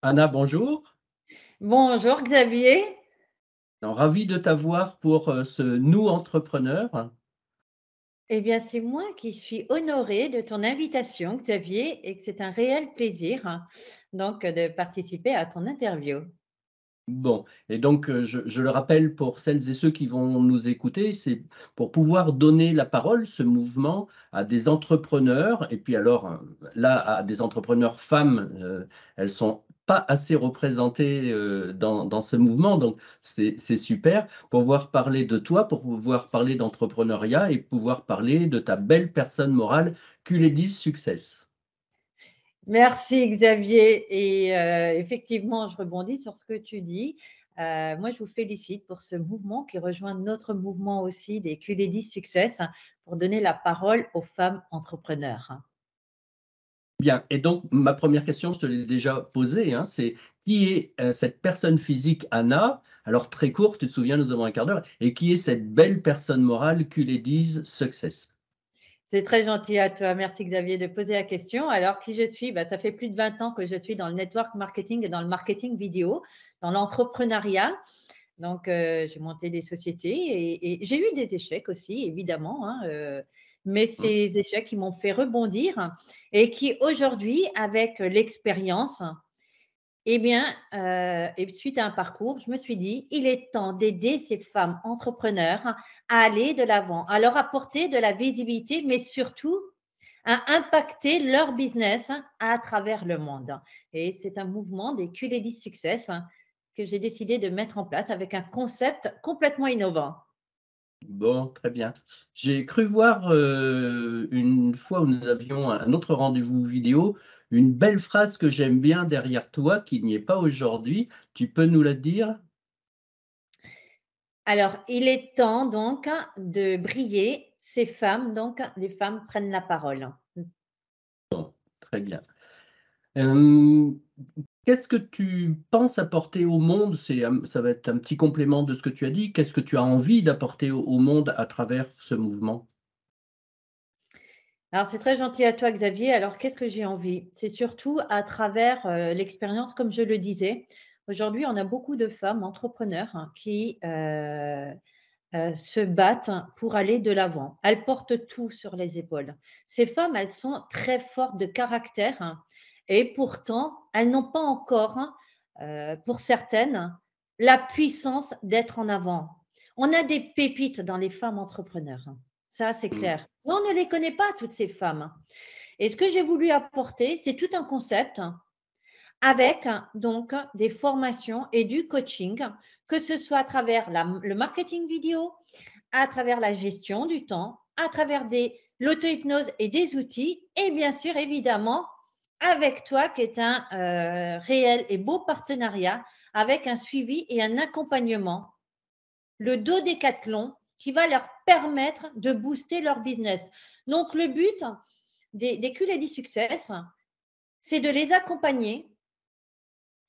Anna, bonjour. Bonjour Xavier. ravi de t'avoir pour euh, ce Nous Entrepreneurs. Eh bien, c'est moi qui suis honorée de ton invitation, Xavier, et que c'est un réel plaisir hein, donc de participer à ton interview. Bon, et donc euh, je, le rappelle pour celles et ceux qui vont nous écouter, c'est pour pouvoir donner la parole, ce mouvement, à des entrepreneurs, et puis alors euh, là, à des entrepreneurs femmes, euh, elles sont pas assez représentées dans, ce mouvement, donc c'est super, pour pouvoir parler de toi, pour pouvoir parler d'entrepreneuriat et pouvoir parler de ta belle personne morale, Culédis Success. Merci Xavier. Et euh, effectivement, je rebondis sur ce que tu dis. Euh, moi, je vous félicite pour ce mouvement qui rejoint notre mouvement aussi des Qledis Success hein, pour donner la parole aux femmes entrepreneurs. Bien, et donc ma première question, je te l'ai déjà posée, hein, c'est qui est euh, cette personne physique Anna Alors très court, tu te souviens, nous avons un quart d'heure, et qui est cette belle personne morale Qledis Success c'est très gentil à toi. Merci Xavier de poser la question. Alors, qui je suis bah, Ça fait plus de 20 ans que je suis dans le network marketing et dans le marketing vidéo, dans l'entrepreneuriat. Donc, euh, j'ai monté des sociétés et, j'ai eu des échecs aussi, évidemment. Hein, euh, mais ces échecs qui m'ont fait rebondir et qui aujourd'hui, avec l'expérience, et eh bien, euh, et suite à un parcours, je me suis dit, il est temps d'aider ces femmes entrepreneurs aller de l'avant, à leur apporter de la visibilité, mais surtout à impacter leur business hein, à travers le monde. Et c'est un mouvement des Qledis Success hein, que j'ai décidé de mettre en place avec un concept complètement innovant. Bon, très bien. J'ai cru voir euh, une fois où nous avions un autre rendez-vous vidéo, une belle phrase que j'aime bien derrière toi qui n'y est pas aujourd'hui. Tu peux nous la dire alors, il est temps donc de briller. Ces femmes, donc, les femmes prennent la parole. très bien. Euh, qu'est-ce que tu penses apporter au monde Ça va être un petit complément de ce que tu as dit. Qu'est-ce que tu as envie d'apporter au, monde à travers ce mouvement alors, c'est très gentil à toi, Xavier. Alors, qu'est-ce que j'ai envie C'est surtout à travers euh, l'expérience, comme je le disais, Aujourd'hui, on a beaucoup de femmes entrepreneurs hein, qui euh, euh, se battent pour aller de l'avant. Elles portent tout sur les épaules. Ces femmes, elles sont très fortes de caractère hein, et pourtant, elles n'ont pas encore, hein, euh, pour certaines, la puissance d'être en avant. On a des pépites dans les femmes entrepreneurs. Ça, c'est mmh. clair. on ne les connaît pas, toutes ces femmes. Et ce que j'ai voulu apporter, c'est tout un concept avec donc des formations et du coaching, que ce soit à travers le marketing vidéo, à travers la gestion du temps, à travers l'auto-hypnose et des outils, et bien sûr, évidemment, avec toi, qui est un euh, réel et beau partenariat, avec un suivi et un accompagnement, le dos des décathlon, qui va leur permettre de booster leur business. Donc, le but des, des Success, c'est de les accompagner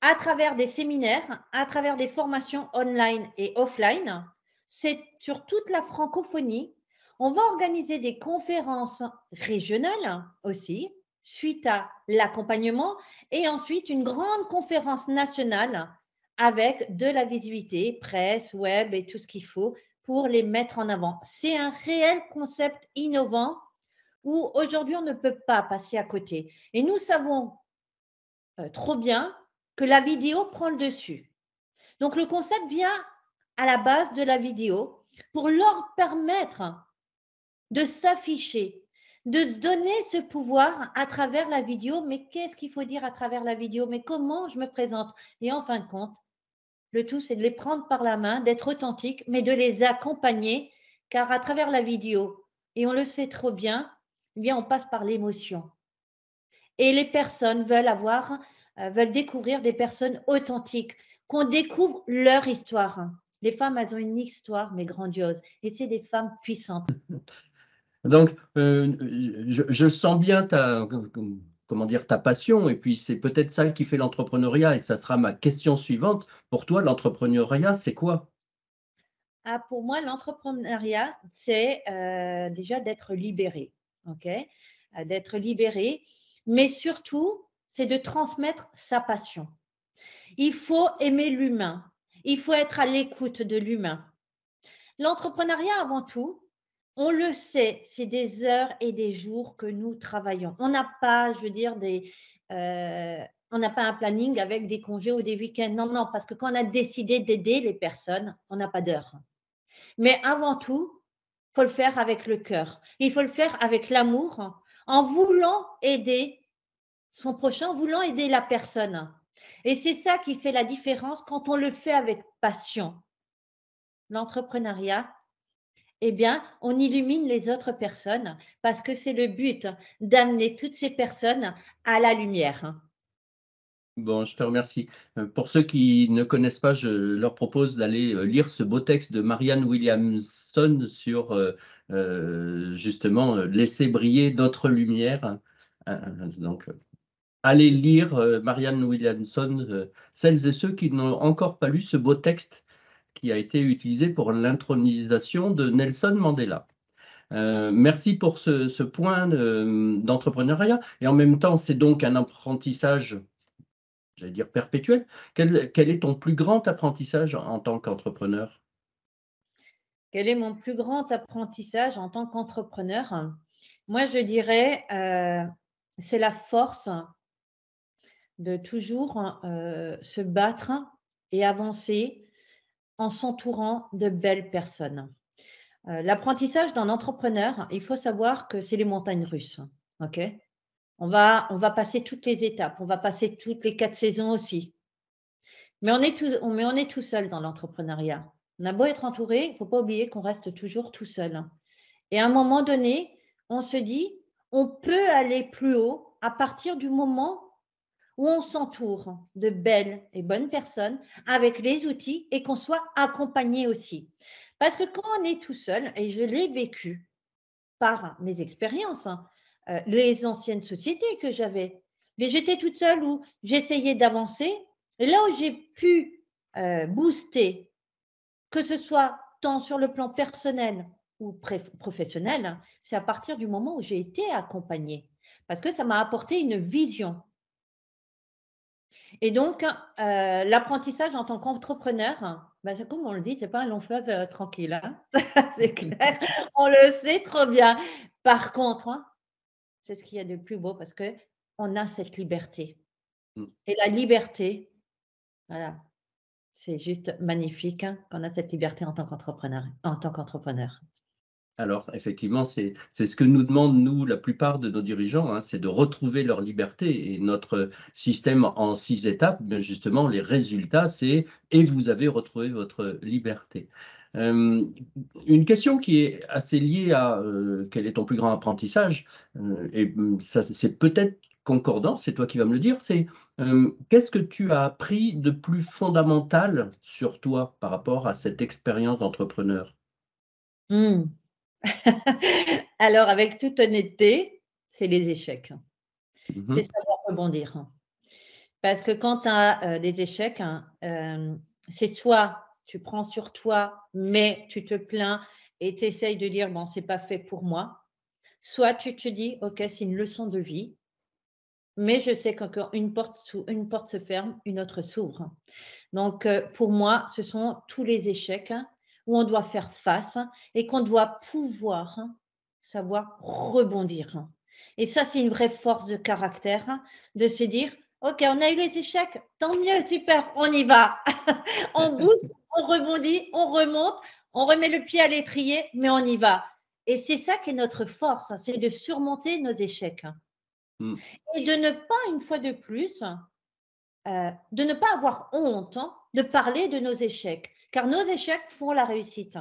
à travers des séminaires, à travers des formations online et offline. C'est sur toute la francophonie. On va organiser des conférences régionales aussi, suite à l'accompagnement, et ensuite une grande conférence nationale avec de la visibilité, presse, web et tout ce qu'il faut pour les mettre en avant. C'est un réel concept innovant où aujourd'hui on ne peut pas passer à côté. Et nous savons euh, trop bien que la vidéo prend le dessus. Donc le concept vient à la base de la vidéo pour leur permettre de s'afficher, de donner ce pouvoir à travers la vidéo. Mais qu'est-ce qu'il faut dire à travers la vidéo Mais comment je me présente Et en fin de compte, le tout, c'est de les prendre par la main, d'être authentique, mais de les accompagner, car à travers la vidéo, et on le sait trop bien, eh bien on passe par l'émotion. Et les personnes veulent avoir euh, veulent découvrir des personnes authentiques, qu'on découvre leur histoire. Les femmes, elles ont une histoire, mais grandiose. Et c'est des femmes puissantes. Donc, euh, je, sens bien ta, comment dire, ta passion, et puis c'est peut-être ça qui fait l'entrepreneuriat, et ça sera ma question suivante. Pour toi, l'entrepreneuriat, c'est quoi ah, Pour moi, l'entrepreneuriat, c'est euh, déjà d'être libéré, ok D'être libéré, mais surtout c'est de transmettre sa passion. Il faut aimer l'humain. Il faut être à l'écoute de l'humain. L'entrepreneuriat, avant tout, on le sait, c'est des heures et des jours que nous travaillons. On n'a pas, je veux dire, des, euh, on n'a pas un planning avec des congés ou des week-ends. Non, non, parce que quand on a décidé d'aider les personnes, on n'a pas d'heure. Mais avant tout, il faut le faire avec le cœur. Il faut le faire avec l'amour, en voulant aider son prochain, voulant aider la personne. Et c'est ça qui fait la différence quand on le fait avec passion. L'entrepreneuriat, eh bien, on illumine les autres personnes parce que c'est le but d'amener toutes ces personnes à la lumière. Bon, je te remercie. Euh, pour ceux qui ne connaissent pas, je leur propose d'aller euh, lire ce beau texte de Marianne Williamson sur euh, justement laisser briller d'autres lumières. Donc, allez lire euh, Marianne Williamson, euh, celles et ceux qui n'ont encore pas lu ce beau texte qui a été utilisé pour l'intronisation de Nelson Mandela. Euh, merci pour ce, point d'entrepreneuriat. Et en même temps, c'est donc un apprentissage, j'allais dire perpétuel. Quel, est ton plus grand apprentissage en, tant qu'entrepreneur Quel est mon plus grand apprentissage en tant qu'entrepreneur Moi, je dirais c'est la force de toujours euh, se battre et avancer en s'entourant de belles personnes. Euh, l'apprentissage d'un entrepreneur, il faut savoir que c'est les montagnes russes. ok on, va, on va passer toutes les étapes, on va passer toutes les quatre saisons aussi. Mais on est tout, mais on est tout seul dans l'entrepreneuriat. On a beau être entouré, il ne faut pas oublier qu'on reste toujours tout seul. Et à un moment donné, on se dit, on peut aller plus haut à partir du moment où on s'entoure de belles et bonnes personnes avec les outils et qu'on soit accompagné aussi. Parce que quand on est tout seul, et je l'ai vécu par mes expériences, hein, euh, les anciennes sociétés que j'avais, mais j'étais toute seule où j'essayais d'avancer, et là où j'ai pu euh, booster, que ce soit tant sur le plan personnel ou professionnel, hein, c'est à partir du moment où j'ai été accompagnée. Parce que ça m'a apporté une vision, et donc, euh, l'apprentissage en tant qu'entrepreneur, ben, comme on le dit, ce n'est pas un long fleuve euh, tranquille. Hein. c'est clair, on le sait trop bien. Par contre, hein, c'est ce qu'il y a de plus beau parce qu'on a cette liberté. Mm. Et la liberté, voilà, c'est juste magnifique hein, qu'on a cette liberté en tant qu'entrepreneur. En tant qu'entrepreneur. Alors, effectivement, c'est ce que nous demandent, nous, la plupart de nos dirigeants, hein, c'est de retrouver leur liberté. Et notre système en six étapes, justement, les résultats, c'est et vous avez retrouvé votre liberté. Euh, une question qui est assez liée à euh, quel est ton plus grand apprentissage, euh, et hum, c'est peut-être concordant, c'est toi qui vas me le dire, c'est hum, qu'est-ce que tu as appris de plus fondamental sur toi par rapport à cette expérience d'entrepreneur hum. Alors, avec toute honnêteté, c'est les échecs. Mhm. C'est savoir rebondir. Parce que quand tu as euh, des échecs, hein, euh, c'est soit tu prends sur toi, mais tu te plains et tu essayes de dire bon, c'est pas fait pour moi. Soit tu te dis ok, c'est une leçon de vie, mais je sais qu'encore une porte, se ferme, une autre s'ouvre. Donc, euh, pour moi, ce sont tous les échecs. Hein, on doit faire face et qu'on doit pouvoir savoir rebondir. Et ça, c'est une vraie force de caractère, hein, de se dire, OK, on a eu les échecs, tant mieux, super, on y va. on booste, on rebondit, on remonte, on remet le pied à l'étrier, mais on y va. Et c'est ça qui est notre force, c'est de surmonter nos échecs. Hmm. Et de ne pas, une fois de plus, euh, de ne pas avoir honte hein, de parler de nos échecs car nos échecs font la réussite.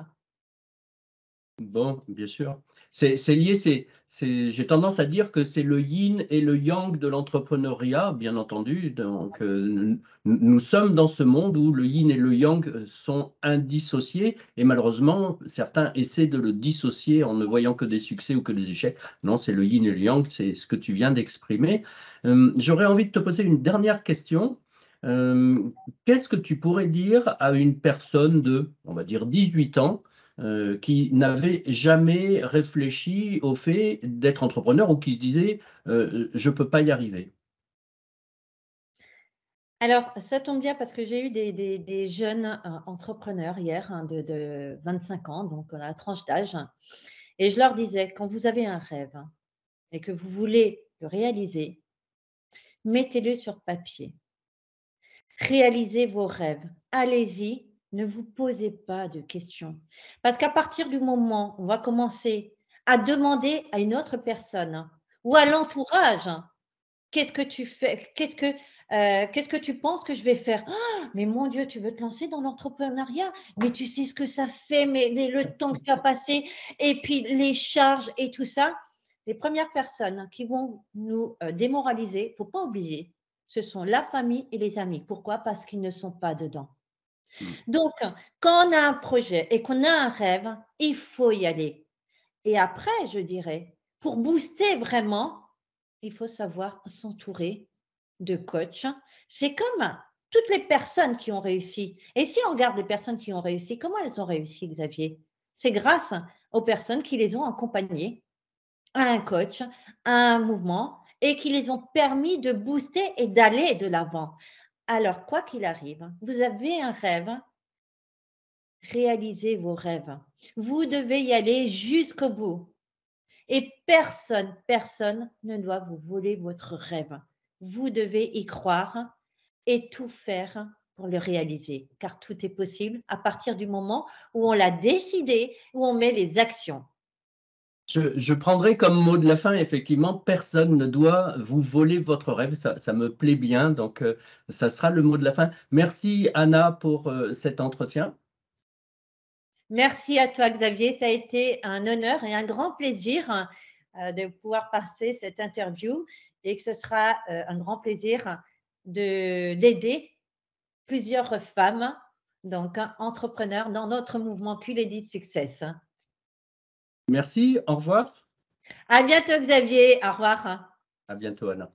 Bon, bien sûr. C'est lié, j'ai tendance à dire que c'est le yin et le yang de l'entrepreneuriat, bien entendu. Donc, euh, nous sommes dans ce monde où le yin et le yang euh, sont indissociés et malheureusement, certains essaient de le dissocier en ne voyant que des succès ou que des échecs. Non, c'est le yin et le yang, c'est ce que tu viens d'exprimer. Euh, j'aurais envie de te poser une dernière question. Euh, qu'est-ce que tu pourrais dire à une personne de, on va dire, 18 ans euh, qui n'avait jamais réfléchi au fait d'être entrepreneur ou qui se disait euh, je ne peux pas y arriver alors, ça tombe bien parce que j'ai eu des, jeunes entrepreneurs hier hein, de, de, 25 ans, donc la tranche d'âge, hein, et je leur disais, quand vous avez un rêve hein, et que vous voulez le réaliser, mettez-le sur papier. Réalisez vos rêves. Allez-y. Ne vous posez pas de questions. Parce qu'à partir du moment où on va commencer à demander à une autre personne hein, ou à l'entourage, hein, qu'est-ce que tu fais Qu'est-ce que euh, qu'est-ce que tu penses que je vais faire ah, Mais mon Dieu, tu veux te lancer dans l'entrepreneuriat Mais tu sais ce que ça fait, mais le temps que tu as passé, et puis les charges et tout ça. Les premières personnes qui vont nous euh, démoraliser, il faut pas oublier ce sont la famille et les amis. Pourquoi Parce qu'ils ne sont pas dedans. Hmm. Donc, quand on a un projet et qu'on a un rêve, il faut y aller. Et après, je dirais, pour booster vraiment, il faut savoir s'entourer de coachs. C'est comme toutes les personnes qui ont réussi. Et si on regarde les personnes qui ont réussi, comment elles ont réussi, Xavier C'est grâce aux personnes qui les ont accompagnées à un coach, à un mouvement, et qui les ont permis de booster et d'aller de l'avant. Alors, quoi qu'il arrive, vous avez un rêve, réalisez vos rêves. Vous devez y aller jusqu'au bout. Et personne, personne ne doit vous voler votre rêve. Vous devez y croire et tout faire pour le réaliser, car tout est possible à partir du moment où on l'a décidé, où on met les actions. Je, prendrai comme mot de la fin, effectivement, personne ne doit vous voler votre rêve. Ça, me plaît bien, donc euh, ça sera le mot de la fin. Merci Anna pour euh, cet entretien. Merci à toi Xavier, ça a été un honneur et un grand plaisir euh, de pouvoir passer cette interview et que ce sera un grand plaisir de d'aider plusieurs femmes, donc entrepreneurs dans notre mouvement QLED Success. Merci, au revoir. À bientôt Xavier, au revoir. À bientôt Anna.